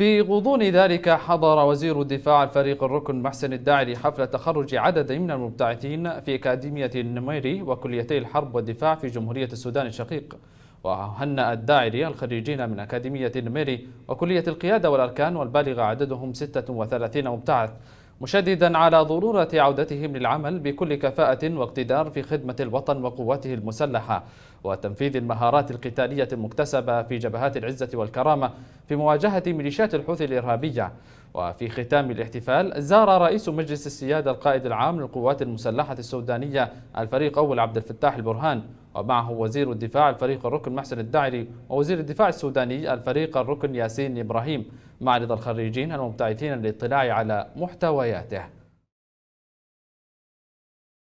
في غضون ذلك حضر وزير الدفاع الفريق الركن محسن الداعري حفل تخرج عدد من المبتعثين في أكاديمية النميري وكليتي الحرب والدفاع في جمهورية السودان الشقيق وهنأ الداعري الخريجين من أكاديمية النميري وكلية القيادة والأركان والبالغ عددهم 36 مبتعث مشددا على ضرورة عودتهم للعمل بكل كفاءة واقتدار في خدمة الوطن وقواته المسلحة وتنفيذ المهارات القتالية المكتسبة في جبهات العزة والكرامة في مواجهة ميليشيات الحوثي الإرهابية وفي ختام الاحتفال زار رئيس مجلس السيادة القائد العام للقوات المسلحة السودانية الفريق أول عبد الفتاح البرهان ومعه وزير الدفاع الفريق الركن محسن الدعري ووزير الدفاع السوداني الفريق الركن ياسين إبراهيم معرض الخريجين المبتعثين للاطلاع على محتوياته